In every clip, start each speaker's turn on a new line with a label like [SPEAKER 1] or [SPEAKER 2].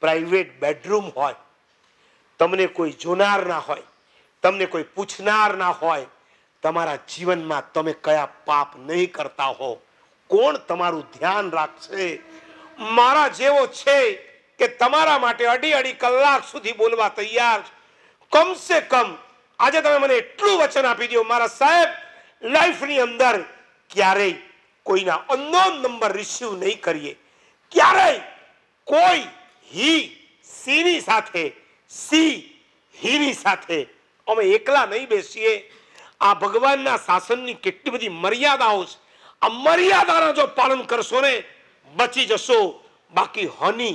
[SPEAKER 1] private bedroom હોય તમને કોઈ જોનાર ના હોય તમને કોઈ પૂછનાર ના હોય તમારા જીવનમાં તમે કયા પાપ નહીં કરતા હો કોણ તમારું ધ્યાન રાખશે મારા જેવો છે કે તમારા માટે અઢી અઢી કલાક સુધી બોલવા તૈયાર કમસે કમ આજે તમે મને એટલું વચન આપી દો મારા સાહેબ લાઈફની અંદર ક્યારેય કોઈના અનનોન નંબર રિસીવ નહીં કરીએ ક્યારેય કોઈ હી સીની સાથે સી હીની સાથે અમે એકલા નહીં બેસીએ આ ભગવાનના શાસનની કેટલી બધી મર્યાદાઓ છે આ મર્યાદાના જો પાલન કરશો ને બચી જશો બાકી હની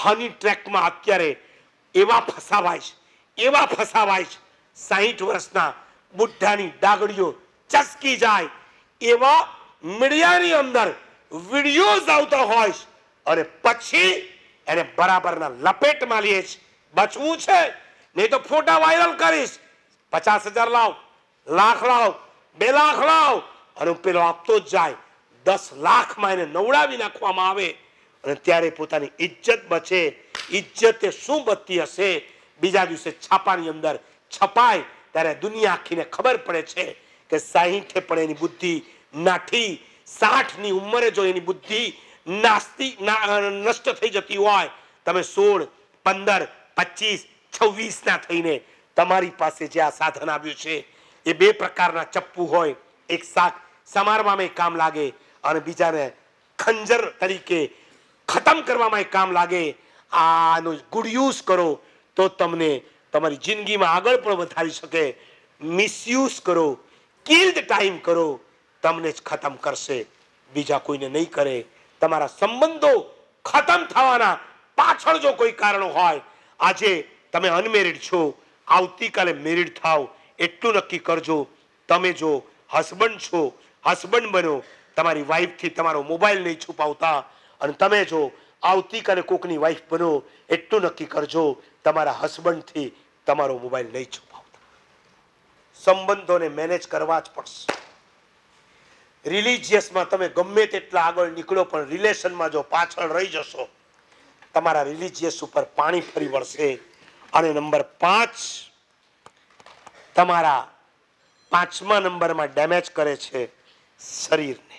[SPEAKER 1] હની ટ્રેકમાં અત્યારે એવા ફસાવાય છે એવા ફસાવાય છે સાહીઠ વર્ષના બુઢાની ડાગડીઓ ચસકી જાય એવા મીડિયાની અંદર વિડીયોઝ આવતા હોય અને પછી એને બરાબરના લપેટમાં લઈશ બચવું છે નહીં તો ફોટા વાયરલ કરીશ પચાસ હજાર લાવ લાખ લાવ બે લાખ લાવ અને પેલો આપતો જ જાય દસ લાખમાં એને નવડાવી નાખવામાં આવે અને ત્યારે પોતાની ઇજ્જત બચે એ શું બચતી હશે બીજા દિવસે છાપાની અંદર છપાય ત્યારે દુનિયા આખીને ખબર પડે છે કે સાહીઠે પણ એની બુદ્ધિ નાઠી સાઠની ઉંમરે જો એની બુદ્ધિ નાસ્તી નષ્ટ થઈ જતી હોય તમે સોળ પંદર પચીસ છવ્વીસના થઈને તમારી પાસે જે આ સાધન આવ્યું છે એ બે પ્રકારના ચપ્પુ હોય એક શાક સમારવામાં કામ લાગે અને બીજાને ખંજર તરીકે ખતમ કરવામાં કામ લાગે આનો ગુડ યુઝ કરો તો તમને તમારી જિંદગીમાં આગળ પણ વધારી શકે મિસયુઝ કરો કિલ્ડ ટાઈમ કરો તમને જ ખતમ કરશે બીજા કોઈને નહીં કરે તમારા સંબંધો ખતમ થવાના પાછળ જો કોઈ કારણો હોય આજે તમે અનમેરિડ છો આવતીકાલે મેરિડ થાવ એટલું નક્કી કરજો તમે જો હસબન્ડ છો હસબન્ડ બનો તમારી વાઈફથી તમારો મોબાઈલ નહીં છુપાવતા અને તમે જો આવતીકાલે કોકની વાઈફ બનો એટલું નક્કી કરજો તમારા હસબન્ડથી તમારો મોબાઈલ નહીં છુપાવતા સંબંધોને મેનેજ કરવા જ પડશે રિલિજિયસમાં તમે ગમે તેટલા આગળ નીકળો પણ રિલેશનમાં જો પાછળ રહી જશો તમારા રિલિજિયસ ઉપર પાણી ફરી વળશે અને નંબર પાંચ તમારા પાંચમા નંબરમાં ડેમેજ કરે છે શરીરને